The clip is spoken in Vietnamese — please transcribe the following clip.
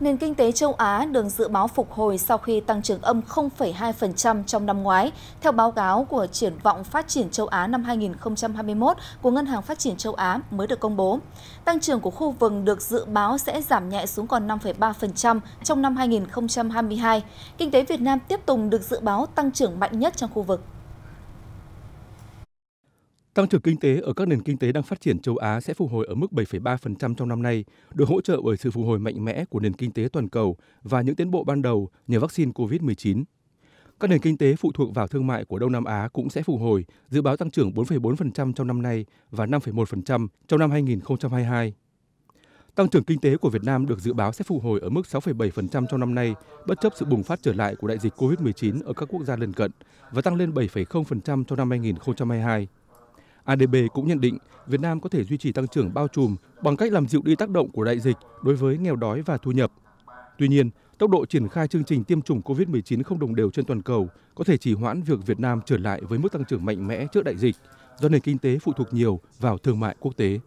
Nền kinh tế châu Á được dự báo phục hồi sau khi tăng trưởng âm 0,2% trong năm ngoái, theo báo cáo của Triển vọng Phát triển châu Á năm 2021 của Ngân hàng Phát triển châu Á mới được công bố. Tăng trưởng của khu vực được dự báo sẽ giảm nhẹ xuống còn 5,3% trong năm 2022. Kinh tế Việt Nam tiếp tục được dự báo tăng trưởng mạnh nhất trong khu vực. Tăng trưởng kinh tế ở các nền kinh tế đang phát triển châu Á sẽ phục hồi ở mức 7,3% trong năm nay, được hỗ trợ bởi sự phục hồi mạnh mẽ của nền kinh tế toàn cầu và những tiến bộ ban đầu nhờ vaccine COVID-19. Các nền kinh tế phụ thuộc vào thương mại của Đông Nam Á cũng sẽ phục hồi, dự báo tăng trưởng 4,4% trong năm nay và 5,1% trong năm 2022. Tăng trưởng kinh tế của Việt Nam được dự báo sẽ phục hồi ở mức 6,7% trong năm nay, bất chấp sự bùng phát trở lại của đại dịch COVID-19 ở các quốc gia lân cận và tăng lên 7,0% trong năm 2022 adb cũng nhận định việt nam có thể duy trì tăng trưởng bao trùm bằng cách làm dịu đi tác động của đại dịch đối với nghèo đói và thu nhập tuy nhiên tốc độ triển khai chương trình tiêm chủng covid 19 không đồng đều trên toàn cầu có thể chỉ hoãn việc việt nam trở lại với mức tăng trưởng mạnh mẽ trước đại dịch do nền kinh tế phụ thuộc nhiều vào thương mại quốc tế